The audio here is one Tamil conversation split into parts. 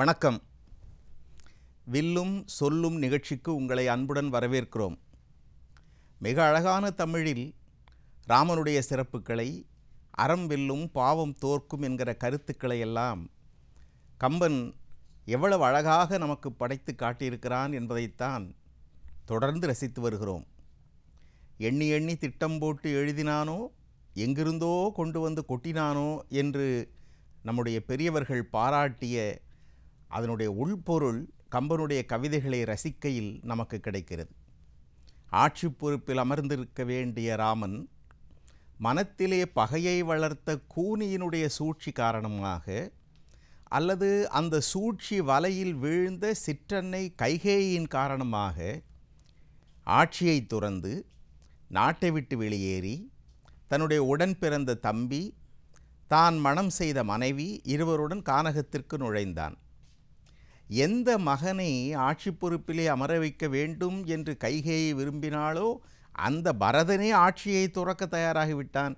வணக்கம் வில்லும் சொல்லும் நிகழ்ச்சிக்கு உங்களை அன்புடன் வரவேற்கிறோம் மிக அழகான தமிழில் ராமனுடைய சிறப்புகளை அறம் வெல்லும் பாவம் தோற்கும் என்கிற கருத்துக்களை எல்லாம் கம்பன் எவ்வளவு அழகாக நமக்கு படைத்து காட்டியிருக்கிறான் என்பதைத்தான் தொடர்ந்து ரசித்து வருகிறோம் எண்ணி எண்ணி திட்டம் போட்டு எழுதினானோ எங்கிருந்தோ கொண்டு வந்து கொட்டினானோ என்று நம்முடைய பெரியவர்கள் பாராட்டிய அதனுடைய உள்பொருள் கம்பனுடைய கவிதைகளை ரசிக்கையில் நமக்கு கிடைக்கிறது ஆட்சி பொறுப்பில் அமர்ந்திருக்க வேண்டிய ராமன் மனத்திலே பகையை வளர்த்த கூனியினுடைய சூழ்ச்சி காரணமாக அல்லது அந்த சூழ்ச்சி வலையில் வீழ்ந்த சிற்றன்னை கைகேயின் காரணமாக ஆட்சியை துறந்து நாட்டை விட்டு வெளியேறி தன்னுடைய உடன் பிறந்த தம்பி தான் மனம் செய்த மனைவி இருவருடன் கானகத்திற்கு நுழைந்தான் எந்த மகனை ஆட்சி பொறுப்பிலே அமர வைக்க வேண்டும் என்று கைகையை விரும்பினாலோ அந்த பரதனே ஆட்சியை துறக்க தயாராகிவிட்டான்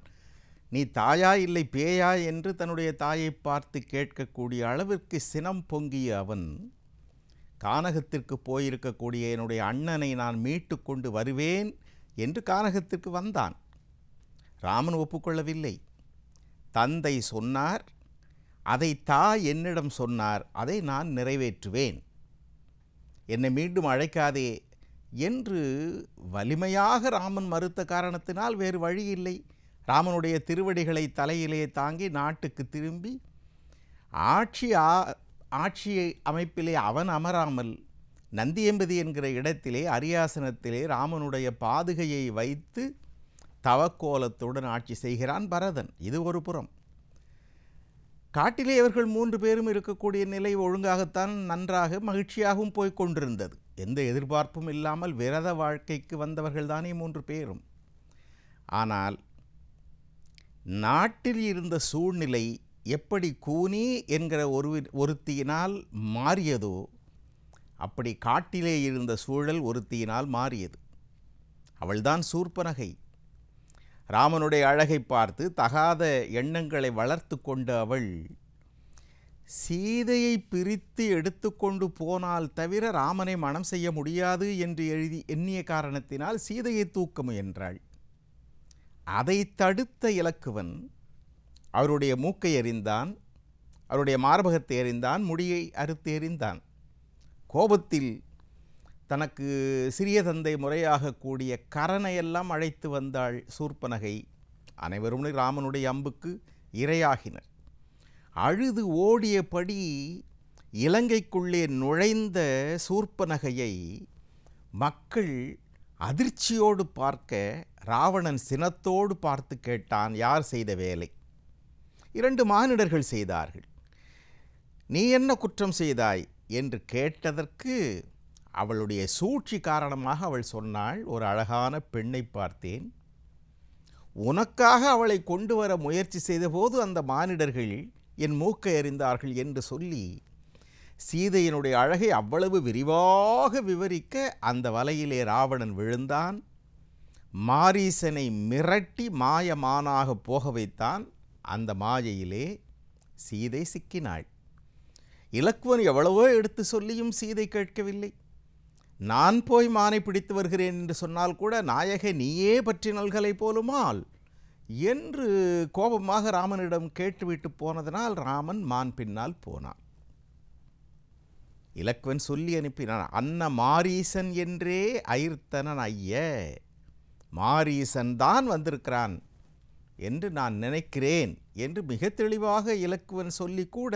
நீ தாயா இல்லை பேயா என்று தன்னுடைய தாயை பார்த்து கேட்கக்கூடிய அளவிற்கு சினம் பொங்கிய அவன் கானகத்திற்கு போயிருக்கக்கூடிய என்னுடைய அண்ணனை நான் மீட்டு கொண்டு வருவேன் என்று கானகத்திற்கு வந்தான் ராமன் ஒப்புக்கொள்ளவில்லை தந்தை சொன்னார் அதை தா என்னிடம் சொன்னார் அதை நான் நிறைவேற்றுவேன் என்னை மீண்டும் அழைக்காதே என்று வலிமையாக ராமன் மறுத்த காரணத்தினால் வேறு வழி இல்லை ராமனுடைய திருவடிகளை தலையிலே தாங்கி நாட்டுக்கு திரும்பி ஆட்சி ஆ ஆட்சி அமைப்பிலே அவன் அமராமல் நந்தியம்பதி என்கிற இடத்திலே அரியாசனத்திலே ராமனுடைய பாதுகையை வைத்து தவக்கோலத்துடன் ஆட்சி செய்கிறான் பரதன் இது ஒரு புறம் காட்டிலே இவர்கள் மூன்று பேரும் இருக்கக்கூடிய நிலை ஒழுங்காகத்தான் நன்றாக மகிழ்ச்சியாகவும் போய் கொண்டிருந்தது எந்த எதிர்பார்ப்பும் இல்லாமல் விரத வாழ்க்கைக்கு வந்தவர்கள்தானே மூன்று பேரும் ஆனால் நாட்டில் இருந்த சூழ்நிலை எப்படி கூனி என்கிற ஒரு ஒருத்தியினால் மாறியதோ அப்படி காட்டிலே இருந்த சூழல் ஒருத்தியினால் மாறியது அவள்தான் சூர்பனகை ராமனுடைய அழகை பார்த்து தகாத எண்ணங்களை வளர்த்து கொண்ட அவள் சீதையை பிரித்து எடுத்துக்கொண்டு போனால் தவிர ராமனை மனம் செய்ய முடியாது என்று எழுதி எண்ணிய காரணத்தினால் சீதையை தூக்க முயன்றாள் அதை தடுத்த இலக்குவன் அவருடைய மூக்கை எறிந்தான் அவருடைய மார்பகத்தை எறிந்தான் முடியை அறுத்து எறிந்தான் கோபத்தில் தனக்கு சிறிய தந்தை முறையாகக்கூடிய கரணையெல்லாம் அழைத்து வந்தாள் சூர்பனகை அனைவரும் ராமனுடைய அம்புக்கு இரையாகினர் அழுது ஓடியபடி இலங்கைக்குள்ளே நுழைந்த சூர்பனகையை மக்கள் அதிர்ச்சியோடு பார்க்க ராவணன் சினத்தோடு பார்த்து கேட்டான் யார் செய்த வேலை இரண்டு மானிடர்கள் செய்தார்கள் நீ என்ன குற்றம் செய்தாய் என்று கேட்டதற்கு அவளுடைய சூழ்ச்சி காரணமாக அவள் சொன்னாள் ஒரு அழகான பெண்ணை பார்த்தேன் உனக்காக அவளை கொண்டு வர முயற்சி செய்தபோது அந்த மானிடர்கள் என் மூக்கை அறிந்தார்கள் என்று சொல்லி சீதையினுடைய அழகை அவ்வளவு விரிவாக விவரிக்க அந்த வலையிலே ராவணன் விழுந்தான் மாரீசனை மிரட்டி மாயமானாக போக வைத்தான் அந்த மாயையிலே சீதை சிக்கினாள் இலக்குவன் எவ்வளவோ எடுத்து சொல்லியும் சீதை கேட்கவில்லை நான் போய் மானை பிடித்து வருகிறேன் என்று சொன்னால் கூட நாயகை நீயே பற்றி நல்களை போலுமால் என்று கோபமாக ராமனிடம் கேட்டுவிட்டு போனதனால் ராமன் மான் பின்னால் போனான் இலக்குவன் சொல்லி அனுப்பினான் அன்ன மாரீசன் என்றே அயிர்த்தனன் ஐய மாரீசன் தான் வந்திருக்கிறான் என்று நான் நினைக்கிறேன் என்று மிக தெளிவாக இலக்குவன் சொல்லி கூட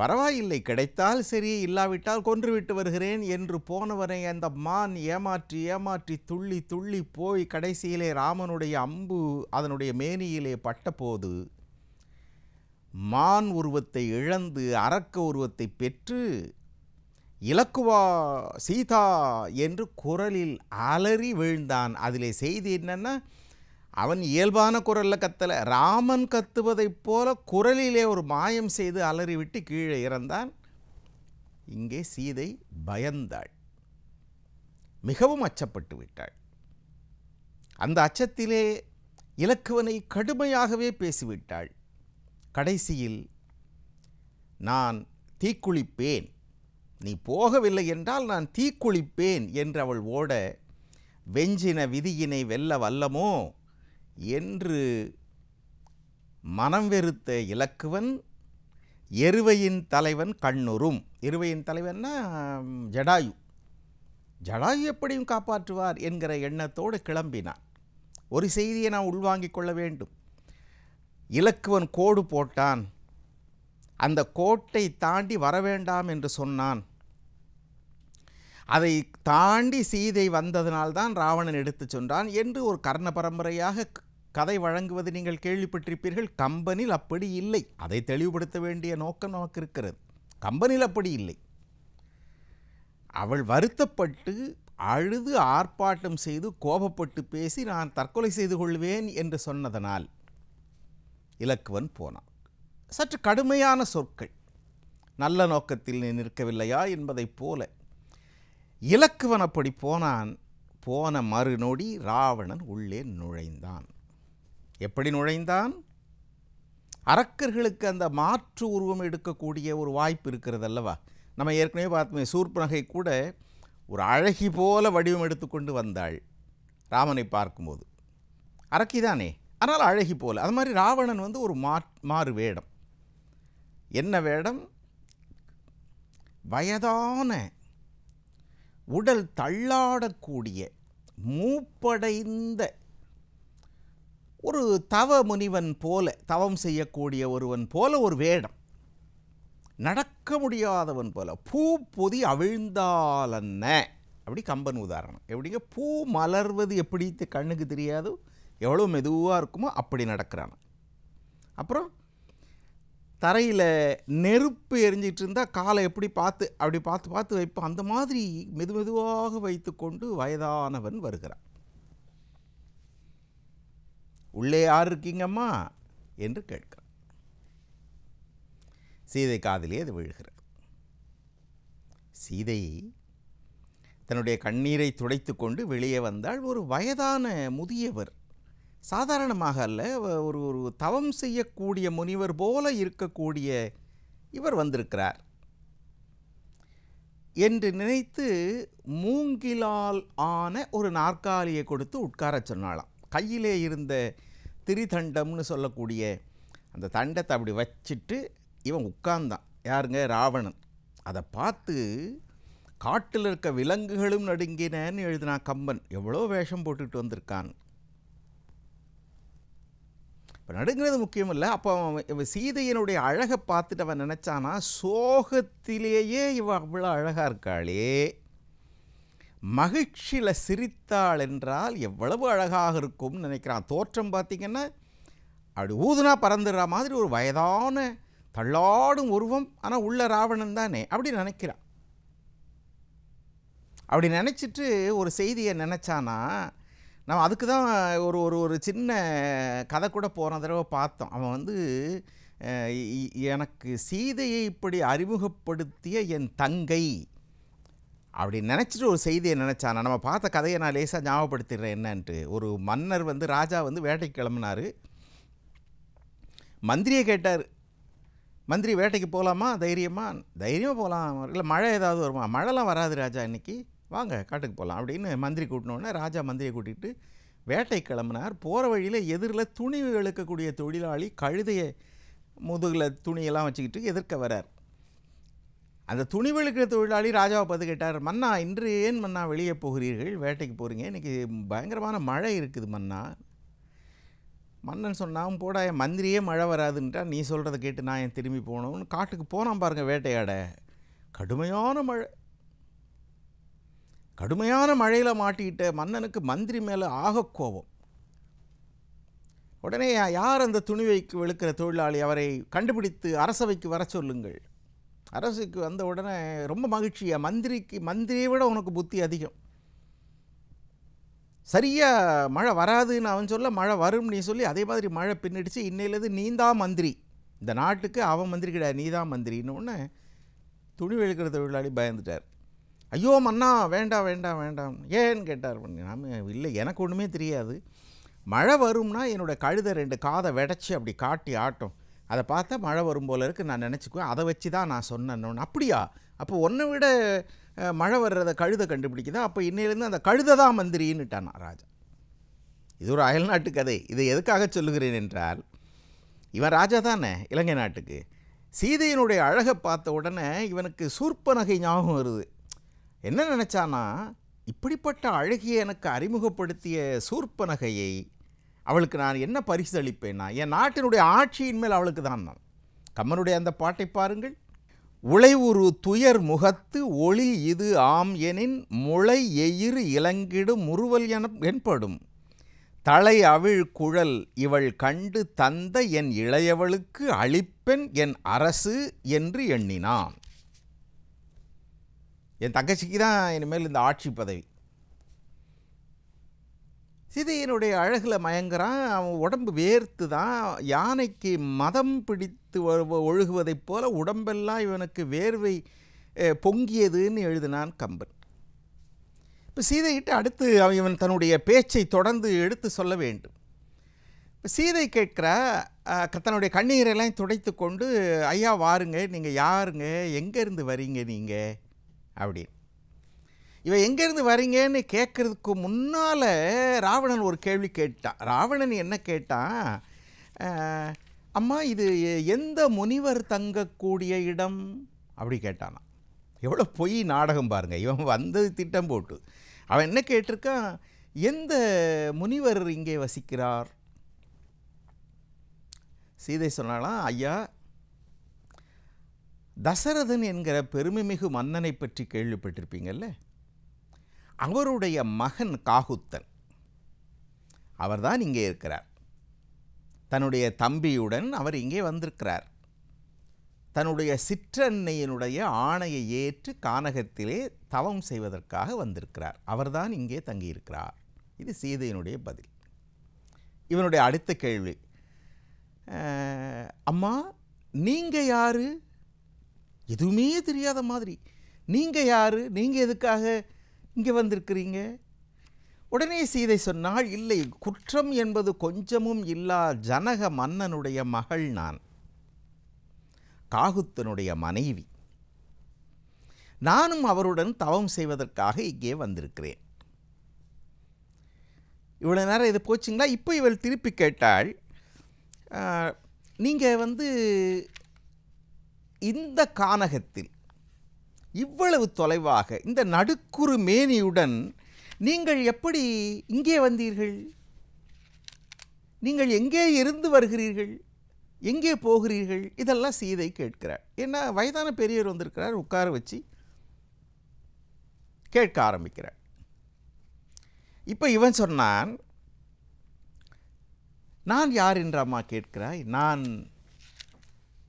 பரவாயில்லை கிடைத்தால் சரி இல்லாவிட்டால் கொன்றுவிட்டு வருகிறேன் என்று போனவரை அந்த மான் ஏமாற்றி ஏமாற்றி துள்ளி துள்ளி போய் கடைசியிலே ராமனுடைய அம்பு அதனுடைய மேனியிலே பட்டபோது மான் உருவத்தை இழந்து அரக்க உருவத்தை பெற்று இலக்குவா சீதா என்று குரலில் அலறி விழுந்தான் அதிலே செய்தி என்னென்னா அவன் இயல்பான குரலில் கத்தலை ராமன் கத்துவதைப் போல குரலிலே ஒரு மாயம் செய்து அலறிவிட்டு கீழே இறந்தான் இங்கே சீதை பயந்தாள் மிகவும் அச்சப்பட்டு விட்டாள் அந்த அச்சத்திலே இலக்குவனை கடுமையாகவே பேசிவிட்டாள் கடைசியில் நான் தீக்குளிப்பேன் நீ போகவில்லை என்றால் நான் தீக்குளிப்பேன் என்று அவள் ஓட வெஞ்சின விதியினை வெல்ல வல்லமோ என்று மனம் வெறுத்த இலக்குவன் எருவையின் தலைவன் கண்ணுறும் எருவையின் தலைவன்னா ஜடாயு ஜடாயு எப்படியும் காப்பாற்றுவார் என்கிற எண்ணத்தோடு கிளம்பினான் ஒரு செய்தியை நான் உள்வாங்கிக் கொள்ள வேண்டும் இலக்குவன் கோடு போட்டான் அந்த கோட்டை தாண்டி வரவேண்டாம் என்று சொன்னான் அதை தாண்டி சீதை வந்ததினால்தான் ராவணன் எடுத்து சென்றான் என்று ஒரு கர்ண பரம்பரையாக கதை வழங்குவது நீங்கள் கேள்விப்பட்டிருப்பீர்கள் கம்பனில் அப்படி இல்லை அதை தெளிவுபடுத்த வேண்டிய நோக்கம் நமக்கு இருக்கிறது கம்பனில் அப்படி இல்லை அவள் வருத்தப்பட்டு அழுது ஆர்ப்பாட்டம் செய்து கோபப்பட்டு பேசி நான் தற்கொலை செய்து கொள்வேன் என்று சொன்னதனால் இலக்குவன் போனான் சற்று கடுமையான சொற்கள் நல்ல நோக்கத்தில் நிற்கவில்லையா என்பதைப் போல இலக்குவன் அப்படி போனான் போன மறுநொடி ராவணன் உள்ளே நுழைந்தான் எப்படி நுழைந்தான் அரக்கர்களுக்கு அந்த மாற்று உருவம் எடுக்கக்கூடிய ஒரு வாய்ப்பு இருக்கிறது அல்லவா நம்ம ஏற்கனவே பார்த்தோமே நகை கூட ஒரு அழகி போல வடிவம் எடுத்துக்கொண்டு வந்தாள் ராமனை பார்க்கும்போது அரக்கிதானே ஆனால் அழகி போல் அது மாதிரி ராவணன் வந்து ஒரு மா மாறு வேடம் என்ன வேடம் வயதான உடல் தள்ளாடக்கூடிய மூப்படைந்த ஒரு தவ முனிவன் போல தவம் செய்யக்கூடிய ஒருவன் போல ஒரு வேடம் நடக்க முடியாதவன் போல பூ பொதி அவிழ்ந்தாலன்ன அப்படி கம்பன் உதாரணம் எப்படிங்க பூ மலர்வது எப்படி கண்ணுக்கு தெரியாதோ எவ்வளோ மெதுவாக இருக்குமோ அப்படி நடக்கிறான் அப்புறம் தரையில் நெருப்பு எரிஞ்சிட்டு இருந்தால் காலை எப்படி பார்த்து அப்படி பார்த்து பார்த்து வைப்போம் அந்த மாதிரி மெது மெதுவாக வைத்து கொண்டு வயதானவன் வருகிறான் உள்ளே யார் இருக்கீங்கம்மா என்று கேட்கிறார் சீதை காதலே அது விழுகிறது சீதை தன்னுடைய கண்ணீரை துடைத்து கொண்டு வெளியே வந்தால் ஒரு வயதான முதியவர் சாதாரணமாக அல்ல ஒரு ஒரு தவம் செய்யக்கூடிய முனிவர் போல இருக்கக்கூடிய இவர் வந்திருக்கிறார் என்று நினைத்து மூங்கிலால் ஆன ஒரு நாற்காலியை கொடுத்து உட்காரச் சொன்னாலாம் கையிலே இருந்த திரிதண்டம்னு சொல்லக்கூடிய அந்த தண்டத்தை அப்படி வச்சுட்டு இவன் உட்கார்ந்தான் யாருங்க ராவணன் அதை பார்த்து காட்டில் இருக்க விலங்குகளும் நடுங்கினேன்னு எழுதினா கம்பன் எவ்வளோ வேஷம் போட்டுக்கிட்டு வந்திருக்கான் இப்போ நடுங்கிறது முக்கியம் இல்லை அப்போ அவன் சீதையினுடைய அழகை பார்த்துட்டு அவன் நினச்சானா சோகத்திலேயே இவன் அவ்வளோ அழகாக இருக்காளே மகிழ்ச்சியில் சிரித்தாள் என்றால் எவ்வளவு அழகாக இருக்கும்னு நினைக்கிறான் தோற்றம் பார்த்திங்கன்னா அப்படி ஊதுனா பறந்துடுற மாதிரி ஒரு வயதான தள்ளாடும் உருவம் ஆனால் உள்ள ராவணன் தானே அப்படி நினைக்கிறான் அப்படி நினச்சிட்டு ஒரு செய்தியை நினச்சானா நான் அதுக்கு தான் ஒரு ஒரு ஒரு சின்ன கதை கூட போன தடவை பார்த்தோம் அவன் வந்து எனக்கு சீதையை இப்படி அறிமுகப்படுத்திய என் தங்கை அப்படி நினச்சிட்டு ஒரு செய்தியை நினச்சானா நம்ம பார்த்த கதையை நான் லேசாக ஞாபகப்படுத்திடுறேன் என்னன்ட்டு ஒரு மன்னர் வந்து ராஜா வந்து வேட்டைக்கு கிளம்புனார் மந்திரியை கேட்டார் மந்திரி வேட்டைக்கு போகலாமா தைரியமாக தைரியமாக போகலாம் இல்லை மழை ஏதாவது வருமா மழைலாம் வராது ராஜா இன்றைக்கி வாங்க காட்டுக்கு போகலாம் அப்படின்னு மந்திரி கூட்டினோடனே ராஜா மந்திரியை கூட்டிகிட்டு வேட்டை கிளம்புனார் போகிற வழியில் எதிரில் துணி இழுக்கக்கூடிய தொழிலாளி கழுதையை முதுகில் துணியெல்லாம் வச்சுக்கிட்டு எதிர்க்க வரார் அந்த துணி விழுக்கிற தொழிலாளி ராஜாவை பார்த்து கேட்டார் மன்னா இன்று ஏன் மன்னா வெளியே போகிறீர்கள் வேட்டைக்கு போகிறீங்க இன்றைக்கி பயங்கரமான மழை இருக்குது மன்னா மன்னன் சொன்னான் போடா என் மந்திரியே மழை வராதுன்ட்டா நீ சொல்கிறத கேட்டு நான் என் திரும்பி போகணும்னு காட்டுக்கு போனான் பாருங்கள் வேட்டையாட கடுமையான மழை கடுமையான மழையில் மாட்டிக்கிட்ட மன்னனுக்கு மந்திரி மேலே ஆக கோபம் உடனே யார் அந்த துணி வைக்கு வெளுக்கிற தொழிலாளி அவரை கண்டுபிடித்து அரசவைக்கு வர சொல்லுங்கள் அரசுக்கு வந்த உடனே ரொம்ப மகிழ்ச்சியாக மந்திரிக்கு மந்திரியை விட உனக்கு புத்தி அதிகம் சரியாக மழை வராதுன்னு அவன் சொல்ல மழை வரும்னு நீ சொல்லி அதே மாதிரி மழை பின்னடிச்சு இன்னையிலேருந்து நீ தான் மந்திரி இந்த நாட்டுக்கு அவன் மந்திரி கிடையாது நீ தான் மந்திரின்னு ஒன்று துணி வெளுக்கிற தொழிலாளி பயந்துட்டார் ஐயோ மன்னா வேண்டாம் வேண்டாம் வேண்டாம் ஏன்னு கேட்டார் நாம் இல்லை எனக்கு ஒன்றுமே தெரியாது மழை வரும்னா என்னோடய கழுதை ரெண்டு காதை வெடைச்சி அப்படி காட்டி ஆட்டும் அதை பார்த்தா மழை வரும் போல இருக்குது நான் நினச்சிக்குவேன் அதை வச்சு தான் நான் சொன்னேன் அப்படியா அப்போ ஒன்றை விட மழை வர்றத கழுதை கண்டுபிடிக்குதா அப்போ இன்னையிலேருந்து அந்த கழுதை தான் மந்திரின்னுட்டானா ராஜா இது ஒரு அயல் நாட்டு கதை இதை எதுக்காக சொல்லுகிறேன் என்றால் இவன் ராஜா தானே இலங்கை நாட்டுக்கு சீதையினுடைய அழகை பார்த்த உடனே இவனுக்கு நகை ஞாபகம் வருது என்ன நினச்சானா இப்படிப்பட்ட அழகியை எனக்கு அறிமுகப்படுத்திய நகையை அவளுக்கு நான் என்ன பரிசு அளிப்பேன்னா என் நாட்டினுடைய ஆட்சியின் மேல் அவளுக்கு தான் நான் கம்மனுடைய அந்த பாட்டை பாருங்கள் உளை ஒரு துயர் முகத்து ஒளி இது ஆம் எனின் முளை எயிறு இலங்கிடு முறுவல் என என்படும் தலை அவிழ் குழல் இவள் கண்டு தந்த என் இளையவளுக்கு அளிப்பெண் என் அரசு என்று எண்ணினான் என் தங்கச்சிக்கு தான் இனிமேல் இந்த ஆட்சி பதவி சீதையினுடைய அழகில் மயங்குறான் அவன் உடம்பு வேர்த்து தான் யானைக்கு மதம் பிடித்து ஒழுகுவதைப் போல உடம்பெல்லாம் இவனுக்கு வேர்வை பொங்கியதுன்னு எழுதினான் கம்பன் இப்போ சீதைகிட்ட அடுத்து அவன் இவன் தன்னுடைய பேச்சை தொடர்ந்து எடுத்து சொல்ல வேண்டும் இப்போ சீதை கேட்குற தன்னுடைய கண்ணீரெல்லாம் துடைத்து கொண்டு ஐயா வாருங்க நீங்கள் யாருங்க எங்கேருந்து வரீங்க நீங்கள் அப்படின்னு இவன் எங்கேருந்து வரீங்கன்னு கேட்குறதுக்கு முன்னால் ராவணன் ஒரு கேள்வி கேட்டான் ராவணன் என்ன கேட்டான் அம்மா இது எந்த முனிவர் தங்கக்கூடிய இடம் அப்படி கேட்டானான் எவ்வளோ பொய் நாடகம் பாருங்கள் இவன் வந்தது திட்டம் போட்டு அவன் என்ன கேட்டிருக்கான் எந்த முனிவர் இங்கே வசிக்கிறார் சீதை சொன்னாலாம் ஐயா தசரதன் என்கிற பெருமைமிகு மன்னனை பற்றி கேள்விப்பட்டிருப்பீங்கள்ல அவருடைய மகன் காகுத்தன் அவர்தான் இங்கே இருக்கிறார் தன்னுடைய தம்பியுடன் அவர் இங்கே வந்திருக்கிறார் தன்னுடைய சிற்றன்னையினுடைய ஆணையை ஏற்று கானகத்திலே தவம் செய்வதற்காக வந்திருக்கிறார் அவர்தான் இங்கே தங்கியிருக்கிறார் இது சீதையினுடைய பதில் இவனுடைய அடுத்த கேள்வி அம்மா நீங்கள் யார் எதுவுமே தெரியாத மாதிரி நீங்கள் யார் நீங்கள் எதுக்காக இங்கே வந்திருக்கிறீங்க உடனே சீதை சொன்னால் இல்லை குற்றம் என்பது கொஞ்சமும் இல்லா ஜனக மன்னனுடைய மகள் நான் காகுத்தனுடைய மனைவி நானும் அவருடன் தவம் செய்வதற்காக இங்கே வந்திருக்கிறேன் இவ்வளோ நேரம் இது போச்சுங்களா இப்போ இவள் திருப்பி கேட்டாள் நீங்கள் வந்து இந்த கானகத்தில் இவ்வளவு தொலைவாக இந்த நடுக்குறு மேனியுடன் நீங்கள் எப்படி இங்கே வந்தீர்கள் நீங்கள் எங்கே இருந்து வருகிறீர்கள் எங்கே போகிறீர்கள் இதெல்லாம் சீதை கேட்கிறார் ஏன்னா வயதான பெரியவர் வந்திருக்கிறார் உட்கார வச்சு கேட்க ஆரம்பிக்கிறார் இப்போ இவன் சொன்னான் நான் யார் என்ற அம்மா கேட்கிறாய் நான்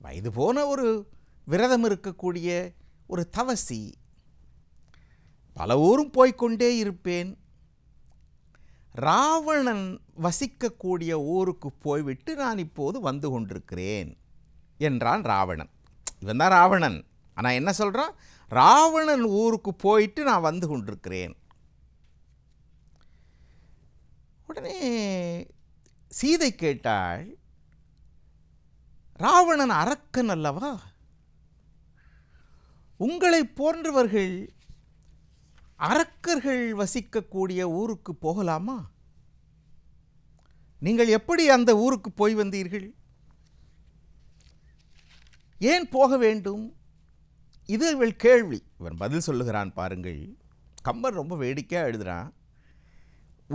வயது போன ஒரு விரதம் இருக்கக்கூடிய ஒரு தவசி பல ஊரும் போய்கொண்டே இருப்பேன் ராவணன் வசிக்கக்கூடிய ஊருக்கு போய்விட்டு நான் இப்போது வந்து கொண்டிருக்கிறேன் என்றான் ராவணன் இவன் தான் ராவணன் ஆனால் என்ன சொல்கிறான் ராவணன் ஊருக்கு போயிட்டு நான் வந்து கொண்டிருக்கிறேன் உடனே சீதை கேட்டாள் ராவணன் அரக்கன் அல்லவா உங்களை போன்றவர்கள் அரக்கர்கள் வசிக்கக்கூடிய ஊருக்கு போகலாமா நீங்கள் எப்படி அந்த ஊருக்கு போய் வந்தீர்கள் ஏன் போக வேண்டும் இது இவள் கேள்வி இவன் பதில் சொல்லுகிறான் பாருங்கள் கம்பர் ரொம்ப வேடிக்கையாக எழுதுகிறான்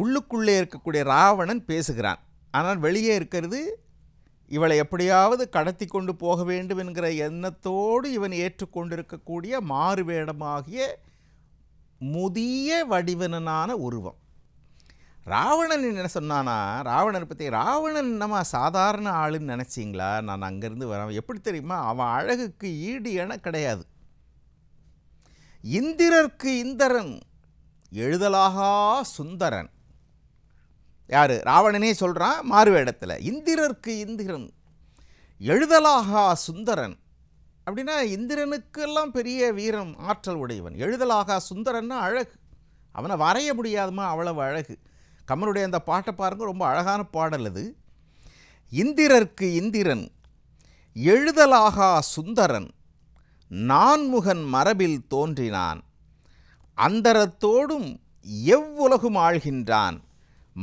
உள்ளுக்குள்ளே இருக்கக்கூடிய ராவணன் பேசுகிறான் ஆனால் வெளியே இருக்கிறது இவளை எப்படியாவது கடத்தி கொண்டு போக வேண்டும் என்கிற எண்ணத்தோடு இவன் ஏற்றுக்கொண்டிருக்கக்கூடிய மாறுவேடமாகிய முதிய வடிவனனான உருவம் ராவணன் என்ன சொன்னானா ராவணன் பற்றி ராவணன் நம்ம சாதாரண ஆளுன்னு நினச்சிங்களா நான் அங்கேருந்து வரேன் எப்படி தெரியுமா அவன் அழகுக்கு ஈடு என கிடையாது இந்திரர்க்கு இந்திரன் எழுதலாகா சுந்தரன் யார் ராவணனே சொல்கிறான் மாறுவேடத்தில் இந்திரருக்கு இந்திரன் எழுதலாகா சுந்தரன் அப்படின்னா இந்திரனுக்கெல்லாம் பெரிய வீரம் ஆற்றல் உடையவன் எழுதலாகா சுந்தரன்னா அழகு அவனை வரைய முடியாதுமா அவ்வளவு அழகு கமலுடைய அந்த பாட்டை பாருங்கள் ரொம்ப அழகான பாடல் அது இந்திரர்க்கு இந்திரன் எழுதலாகா சுந்தரன் நான்முகன் மரபில் தோன்றினான் அந்தரத்தோடும் எவ்வுலகும் ஆழ்கின்றான்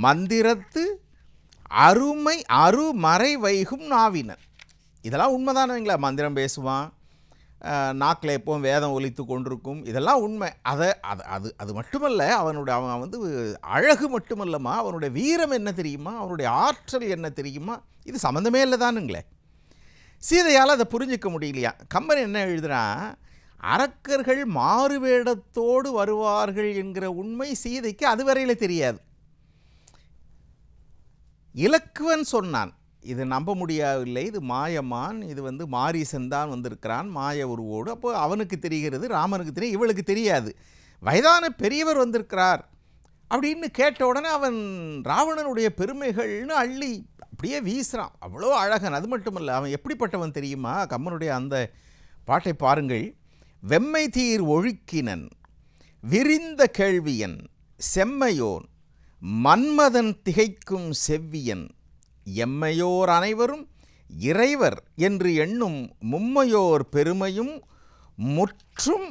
மந்திரத்து அருமை அருமறை வைகும் நாவினர் இதெல்லாம் உண்மைதானவங்களா மந்திரம் பேசுவான் நாக்கில் எப்பவும் வேதம் ஒலித்து கொண்டிருக்கும் இதெல்லாம் உண்மை அதை அது அது அது மட்டுமல்ல அவனுடைய அவன் வந்து அழகு மட்டுமல்லம்மா அவனுடைய வீரம் என்ன தெரியுமா அவனுடைய ஆற்றல் என்ன தெரியுமா இது சம்மந்தமே இல்லை தானுங்களே சீதையால் அதை புரிஞ்சிக்க முடியலையா கம்பன் என்ன எழுதுகிறான் அரக்கர்கள் மாறுவேடத்தோடு வருவார்கள் என்கிற உண்மை சீதைக்கு அதுவரையில் தெரியாது இலக்குவன் சொன்னான் இது நம்ப முடியவில்லை இது மாயமான் இது வந்து மாரிசன் தான் வந்திருக்கிறான் மாய உருவோடு அப்போ அவனுக்கு தெரிகிறது ராமனுக்கு தெரியும் இவளுக்கு தெரியாது வயதான பெரியவர் வந்திருக்கிறார் அப்படின்னு கேட்ட உடனே அவன் ராவணனுடைய பெருமைகள்னு அள்ளி அப்படியே வீசுகிறான் அவ்வளோ அழகன் அது மட்டும் இல்லை அவன் எப்படிப்பட்டவன் தெரியுமா கம்மனுடைய அந்த பாட்டை பாருங்கள் வெம்மை தீர் ஒழுக்கினன் விரிந்த கேள்வியன் செம்மையோன் மன்மதன் திகைக்கும் செவ்வியன் எம்மையோர் அனைவரும் இறைவர் என்று எண்ணும் மும்மையோர் பெருமையும் முற்றும்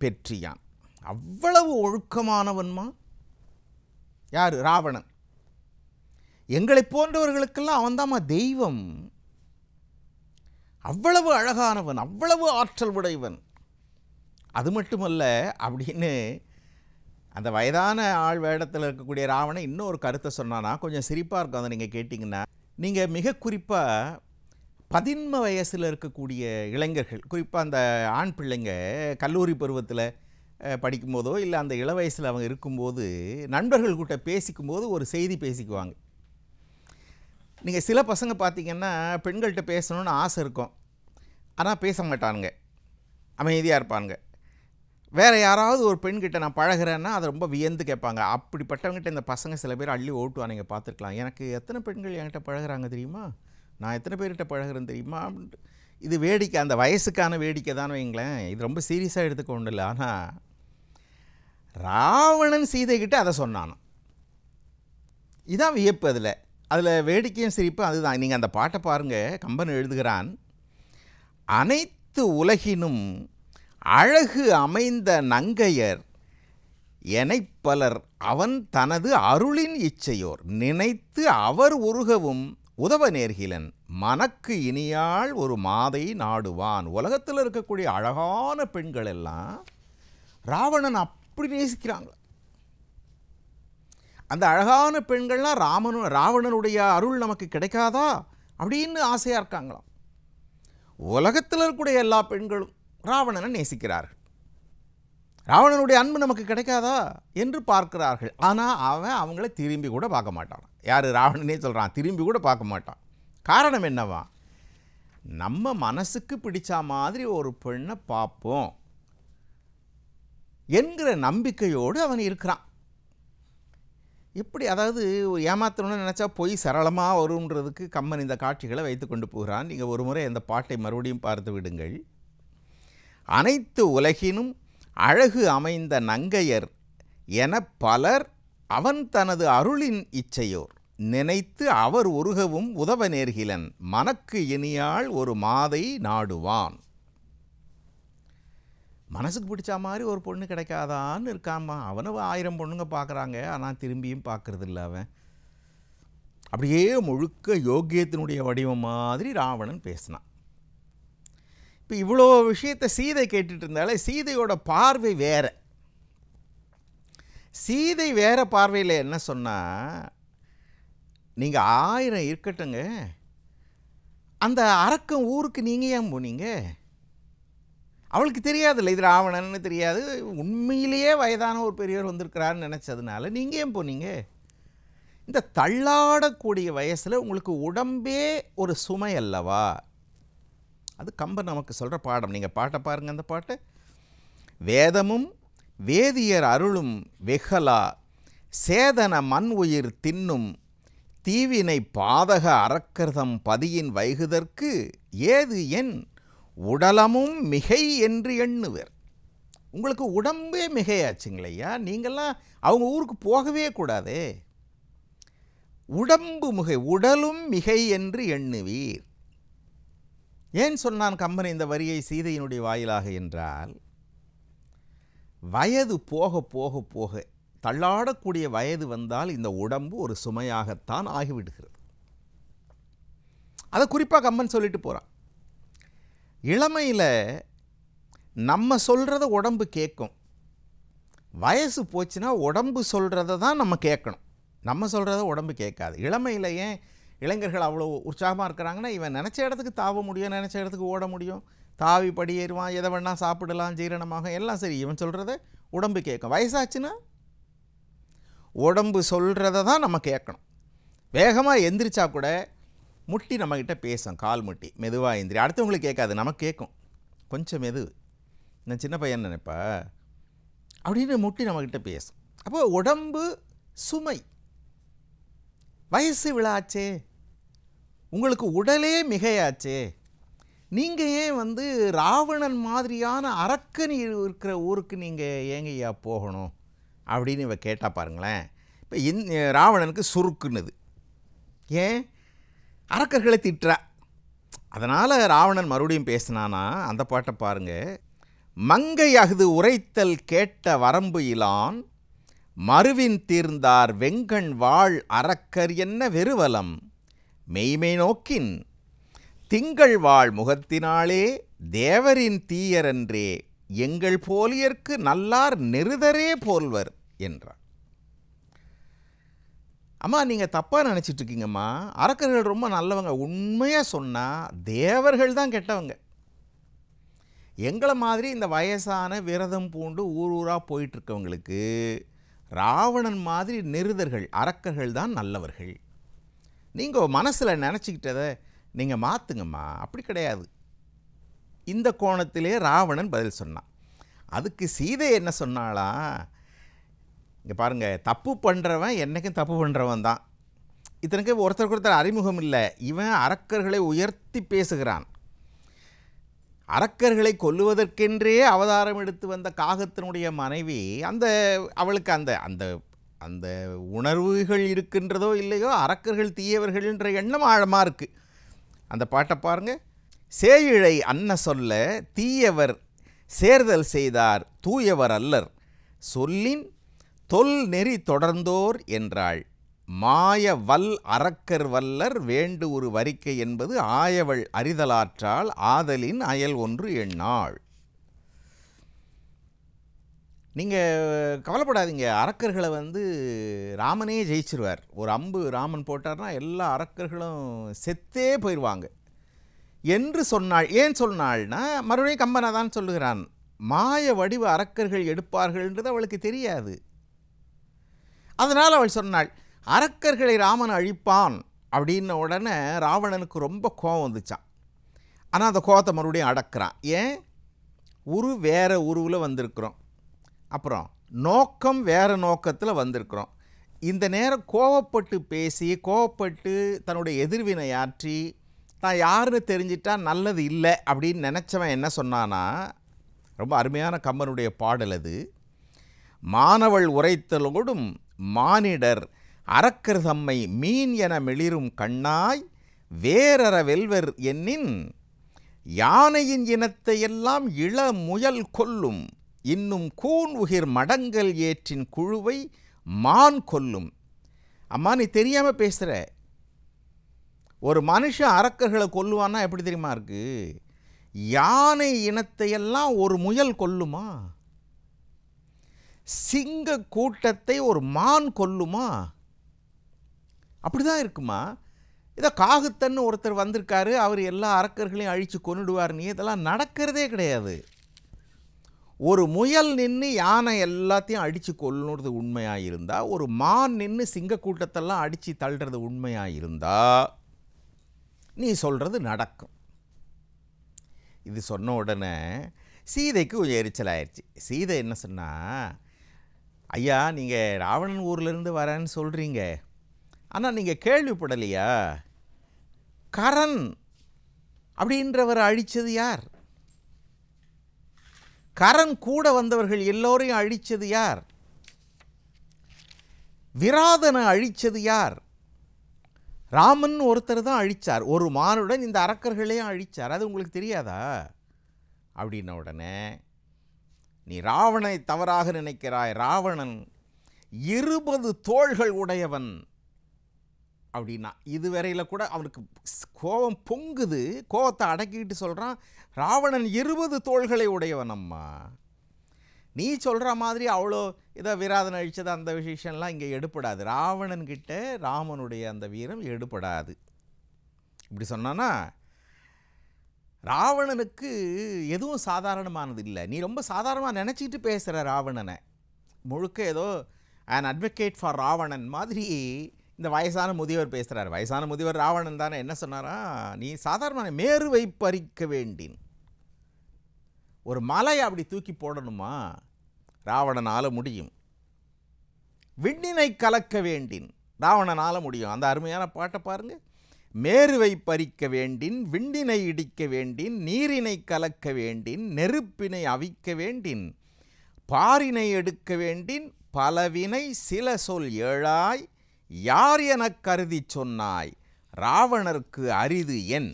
பெற்றியான் அவ்வளவு ஒழுக்கமானவன்மா யார் ராவணன் எங்களை போன்றவர்களுக்கெல்லாம் அவன்தாம்மா தெய்வம் அவ்வளவு அழகானவன் அவ்வளவு ஆற்றல் உடையவன் அது மட்டுமல்ல அப்படின்னு அந்த வயதான ஆள் வேடத்தில் இருக்கக்கூடிய ராவணன் ஒரு கருத்தை சொன்னானா கொஞ்சம் சிரிப்பாக இருக்கும் அதை நீங்கள் கேட்டிங்கன்னா நீங்கள் மிக குறிப்பாக பதின்ம வயசில் இருக்கக்கூடிய இளைஞர்கள் குறிப்பாக அந்த ஆண் பிள்ளைங்க கல்லூரி பருவத்தில் படிக்கும்போதோ இல்லை அந்த இள வயசில் அவங்க இருக்கும்போது நண்பர்கள் கிட்ட பேசிக்கும்போது ஒரு செய்தி பேசிக்குவாங்க நீங்கள் சில பசங்க பார்த்தீங்கன்னா பெண்கள்கிட்ட பேசணும்னு ஆசை இருக்கும் ஆனால் பேச மாட்டானுங்க அமைதியாக இருப்பானுங்க வேறு யாராவது ஒரு பெண்கிட்ட நான் பழகிறேன்னா அதை ரொம்ப வியந்து கேட்பாங்க அப்படிப்பட்டவங்ககிட்ட இந்த பசங்க சில பேர் அள்ளி ஓட்டுவா நீங்கள் பார்த்துருக்கலாம் எனக்கு எத்தனை பெண்கள் என்கிட்ட பழகிறாங்க தெரியுமா நான் எத்தனை பேர்கிட்ட பழகிறேன்னு தெரியுமா அப்படின்ட்டு இது வேடிக்கை அந்த வயசுக்கான வேடிக்கை தான் வைங்களேன் இது ரொம்ப சீரியஸாக எடுத்துக்கொண்டு இல்லை ஆனால் ராவணன் சீதைக்கிட்ட அதை சொன்னானான் இதான் வியப்பு அதில் அதில் வேடிக்கையும் சிரிப்பு அதுதான் நீங்கள் அந்த பாட்டை பாருங்கள் கம்பன் எழுதுகிறான் அனைத்து உலகினும் அழகு அமைந்த நங்கையர் பலர் அவன் தனது அருளின் இச்சையோர் நினைத்து அவர் உருகவும் உதவ நேர்கிலன் மனக்கு இனியாள் ஒரு மாதை நாடுவான் உலகத்தில் இருக்கக்கூடிய அழகான பெண்கள் எல்லாம் ராவணன் அப்படி நேசிக்கிறாங்க அந்த அழகான பெண்கள்லாம் ராமனு ராவணனுடைய அருள் நமக்கு கிடைக்காதா அப்படின்னு ஆசையாக இருக்காங்களாம் உலகத்தில் இருக்கக்கூடிய எல்லா பெண்களும் ராவணனை நேசிக்கிறார்கள் ராவணனுடைய அன்பு நமக்கு கிடைக்காதா என்று பார்க்கிறார்கள் ஆனால் அவன் அவங்கள திரும்பி கூட பார்க்க மாட்டான் யார் ராவணனே சொல்கிறான் திரும்பி கூட பார்க்க மாட்டான் காரணம் என்னவா நம்ம மனசுக்கு பிடிச்ச மாதிரி ஒரு பெண்ணை பார்ப்போம் என்கிற நம்பிக்கையோடு அவன் இருக்கிறான் எப்படி அதாவது ஏமாத்தணும்னு நினச்சா போய் சரளமாக வருன்றதுக்கு கம்மன் இந்த காட்சிகளை வைத்து கொண்டு போகிறான் நீங்கள் ஒரு முறை அந்த பாட்டை மறுபடியும் பார்த்து விடுங்கள் அனைத்து உலகினும் அழகு அமைந்த நங்கையர் என பலர் அவன் தனது அருளின் இச்சையோர் நினைத்து அவர் உருகவும் உதவ நேர்கிலன் மனக்கு இனியாள் ஒரு மாதை நாடுவான் மனசுக்கு பிடிச்ச மாதிரி ஒரு பொண்ணு கிடைக்காதான்னு இருக்காமா அவனவ ஆயிரம் பொண்ணுங்க பார்க்குறாங்க ஆனால் திரும்பியும் பார்க்குறதில்ல அவன் அப்படியே முழுக்க யோக்கியத்தினுடைய வடிவம் மாதிரி ராவணன் பேசினான் இப்போ இவ்வளோ விஷயத்தை சீதை கேட்டுட்டு இருந்தாலே சீதையோட பார்வை வேறு சீதை வேறு பார்வையில் என்ன சொன்னால் நீங்கள் ஆயிரம் இருக்கட்டுங்க அந்த அரக்கம் ஊருக்கு நீங்கள் ஏன் போனீங்க அவளுக்கு தெரியாதுல்ல இது ராவணன்னு தெரியாது உண்மையிலேயே வயதான ஒரு பெரியவர் வந்திருக்கிறான்னு நினச்சதுனால நீங்கள் ஏன் போனீங்க இந்த தள்ளாடக்கூடிய வயசில் உங்களுக்கு உடம்பே ஒரு சுமை அல்லவா அது கம்பன் நமக்கு சொல்கிற பாடம் நீங்கள் பாட்டை பாருங்கள் அந்த பாட்டு வேதமும் வேதியர் அருளும் வெஹலா சேதன மண் உயிர் தின்னும் தீவினை பாதக அறக்கர்தம் பதியின் வைகுதற்கு ஏது என் உடலமும் மிகை என்று எண்ணுவர் உங்களுக்கு உடம்பே மிகையாச்சுங்களையா நீங்கள்லாம் அவங்க ஊருக்கு போகவே கூடாதே உடம்பு மிகை உடலும் மிகை என்று எண்ணுவீர் ஏன் சொன்னான் கம்பன் இந்த வரியை சீதையினுடைய வாயிலாக என்றால் வயது போக போக போக தள்ளாடக்கூடிய வயது வந்தால் இந்த உடம்பு ஒரு சுமையாகத்தான் ஆகிவிடுகிறது அதை குறிப்பாக கம்பன் சொல்லிட்டு போகிறான் இளமையில் நம்ம சொல்கிறத உடம்பு கேட்கும் வயசு போச்சுன்னா உடம்பு சொல்கிறத தான் நம்ம கேட்கணும் நம்ம சொல்கிறத உடம்பு கேட்காது இளமையில் ஏன் இளைஞர்கள் அவ்வளோ உற்சாகமாக இருக்கிறாங்கன்னா இவன் நினச்ச இடத்துக்கு தாவ முடியும் நினச்ச இடத்துக்கு ஓட முடியும் தாவி படியேறுவான் எதை வேணால் சாப்பிடலாம் ஜீரணமாகும் எல்லாம் சரி இவன் சொல்கிறத உடம்பு கேட்கும் வயசாச்சுன்னா உடம்பு சொல்கிறத தான் நம்ம கேட்கணும் வேகமாக எந்திரிச்சா கூட முட்டி நம்மக்கிட்ட பேசும் கால் முட்டி மெதுவாக எந்திரி அடுத்தவங்களுக்கு கேட்காது நமக்கு கேட்கும் கொஞ்சம் மெது நான் சின்ன பையன் நினைப்பா அப்படின்னு முட்டி நம்மக்கிட்ட பேசும் அப்போ உடம்பு சுமை வயசு விழாச்சே உங்களுக்கு உடலே மிகையாச்சே நீங்கள் ஏன் வந்து ராவணன் மாதிரியான அரக்கணி இருக்கிற ஊருக்கு நீங்கள் ஏங்கையா போகணும் அப்படின்னு இவ கேட்டால் பாருங்களேன் இப்போ இந் ராவணனுக்கு சுருக்குன்னுது ஏன் அரக்கர்களை திட்டுறா அதனால் ராவணன் மறுபடியும் பேசினானா அந்த பாட்டை பாருங்கள் மங்கை அகுது உரைத்தல் கேட்ட வரம்பு இலான் மறுவின் தீர்ந்தார் வெங்கண் வாழ் அறக்கர் என்ன வெறுவலம் மெய்மை நோக்கின் திங்கள் வாழ் முகத்தினாலே தேவரின் தீயரன்றே எங்கள் போலியர்க்கு நல்லார் நெருதரே போல்வர் என்றார் அம்மா நீங்கள் தப்பாக நினச்சிட்ருக்கீங்கம்மா அரக்கர்கள் ரொம்ப நல்லவங்க உண்மையாக சொன்னால் தேவர்கள் தான் கெட்டவங்க எங்களை மாதிரி இந்த வயசான விரதம் பூண்டு ஊர் ஊராக போயிட்டுருக்கவங்களுக்கு ராவணன் மாதிரி நிருதர்கள் அரக்கர்கள் தான் நல்லவர்கள் நீங்கள் மனசில் நினச்சிக்கிட்டதை நீங்கள் மாற்றுங்கம்மா அப்படி கிடையாது இந்த கோணத்திலே ராவணன் பதில் சொன்னான் அதுக்கு சீதை என்ன சொன்னாலாம் இங்கே பாருங்கள் தப்பு பண்ணுறவன் என்றைக்கும் தப்பு பண்ணுறவன் தான் இத்தனைக்கு ஒருத்தருக்கு ஒருத்தர் அறிமுகம் இல்லை இவன் அரக்கர்களை உயர்த்தி பேசுகிறான் அரக்கர்களை கொல்லுவதற்கென்றே அவதாரம் எடுத்து வந்த காகத்தினுடைய மனைவி அந்த அவளுக்கு அந்த அந்த அந்த உணர்வுகள் இருக்கின்றதோ இல்லையோ அரக்கர்கள் தீயவர்கள்ன்ற எண்ணம் ஆழமாக இருக்குது அந்த பாட்டை பாருங்கள் சேயிழை அன்ன சொல்ல தீயவர் சேர்தல் செய்தார் தூயவர் அல்லர் சொல்லின் தொல் நெறி தொடர்ந்தோர் என்றாள் மாய வல் அறக்கர் வல்லர் வேண்டு ஒரு வரிக்கை என்பது ஆயவள் அறிதலாற்றால் ஆதலின் அயல் ஒன்று எண்ணாள் நீங்கள் கவலைப்படாதீங்க அரக்கர்களை வந்து ராமனே ஜெயிச்சிருவார் ஒரு அம்பு ராமன் போட்டார்னா எல்லா அரக்கர்களும் செத்தே போயிடுவாங்க என்று சொன்னாள் ஏன் சொன்னாள்னா மறுபடியும் கம்பனை தான் சொல்லுகிறான் மாய வடிவ அரக்கர்கள் எடுப்பார்கள்ன்றது அவளுக்கு தெரியாது அதனால் அவள் சொன்னாள் அரக்கர்களை ராமன் அழிப்பான் அப்படின்ன உடனே ராவணனுக்கு ரொம்ப கோபம் வந்துச்சான் ஆனால் அந்த கோவத்தை மறுபடியும் அடக்கிறான் ஏன் உரு வேறு உருவில் வந்திருக்கிறோம் அப்புறம் நோக்கம் வேறு நோக்கத்தில் வந்திருக்கிறோம் இந்த நேரம் கோவப்பட்டு பேசி கோவப்பட்டு தன்னுடைய எதிர்வினை ஆற்றி தான் யாருன்னு தெரிஞ்சிட்டா நல்லது இல்லை அப்படின்னு நினச்சவன் என்ன சொன்னான்னா ரொம்ப அருமையான கம்மனுடைய பாடல் அது மாணவள் உரைத்தலோடும் மானிடர் அறக்கர் தம்மை மீன் என மிளிரும் கண்ணாய் வேறற வெல்வர் என்னின் யானையின் இனத்தையெல்லாம் இள முயல் கொல்லும் இன்னும் கூன் உகிர் மடங்கல் ஏற்றின் குழுவை மான் கொல்லும் அம்மா நீ தெரியாமல் பேசுகிற ஒரு மனுஷன் அரக்கர்களை கொல்லுவான்னா எப்படி தெரியுமா இருக்கு யானை இனத்தையெல்லாம் ஒரு முயல் கொல்லுமா சிங்க கூட்டத்தை ஒரு மான் கொல்லுமா அப்படி தான் இருக்குமா இதை காகுத்தன்னு ஒருத்தர் வந்திருக்காரு அவர் எல்லா அரக்கர்களையும் அழித்து கொண்டுடுவார் நீ இதெல்லாம் நடக்கிறதே கிடையாது ஒரு முயல் நின்று யானை எல்லாத்தையும் அடித்து கொள்ளுறது உண்மையாக இருந்தால் ஒரு மான் நின்று சிங்க கூட்டத்தெல்லாம் அடித்து தள்ளுறது உண்மையாக இருந்தால் நீ சொல்கிறது நடக்கும் இது சொன்ன உடனே சீதைக்கு கொஞ்சம் எரிச்சல் ஆயிடுச்சு சீதை என்ன சொன்னால் ஐயா நீங்கள் ராவணன் ஊர்லேருந்து வரேன்னு சொல்கிறீங்க ஆனால் நீங்கள் கேள்விப்படலையா கரண் அப்படின்றவரை அழித்தது யார் கரண் கூட வந்தவர்கள் எல்லோரையும் அழித்தது யார் விராதனை அழித்தது யார் ராமன் ஒருத்தர் தான் அழித்தார் ஒரு மானுடன் இந்த அரக்கர்களையும் அழித்தார் அது உங்களுக்கு தெரியாதா அப்படின்ன உடனே நீ ராவணை தவறாக நினைக்கிறாய் ராவணன் இருபது தோள்கள் உடையவன் அப்படின்னா இதுவரையில் கூட அவனுக்கு கோபம் பொங்குது கோபத்தை அடக்கிக்கிட்டு சொல்கிறான் ராவணன் இருபது தோள்களை உடையவன் அம்மா நீ சொல்கிற மாதிரி அவ்வளோ இதை வீராதன் அழித்தது அந்த விசேஷம்லாம் இங்கே எடுப்படாது ராவணன்கிட்ட ராமனுடைய அந்த வீரம் எடுப்படாது இப்படி சொன்னான்னா ராவணனுக்கு எதுவும் சாதாரணமானது இல்லை நீ ரொம்ப சாதாரணமாக நினச்சிக்கிட்டு பேசுகிற ராவணனை முழுக்க ஏதோ அண்ட் அட்வொகேட் ஃபார் ராவணன் மாதிரி இந்த வயசான முதியவர் பேசுகிறார் வயசான முதியவர் ராவணன் தானே என்ன சொன்னாரா நீ சாதாரண மேருவை பறிக்க வேண்டின் ஒரு மலையை அப்படி தூக்கி போடணுமா ராவணனால் முடியும் விண்ணினை கலக்க வேண்டின் ராவணனால் முடியும் அந்த அருமையான பாட்டை பாருங்கள் மேருவை பறிக்க வேண்டின் விண்டினை இடிக்க வேண்டின் நீரினை கலக்க வேண்டின் நெருப்பினை அவிக்க வேண்டின் பாரினை எடுக்க வேண்டின் பலவினை சில சொல் ஏழாய் யார் எனக் கருதி சொன்னாய் ராவணருக்கு அரிது என்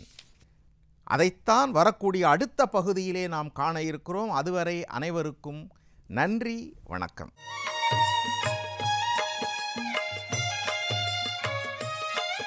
அதைத்தான் வரக்கூடிய அடுத்த பகுதியிலே நாம் காண இருக்கிறோம் அதுவரை அனைவருக்கும் நன்றி வணக்கம்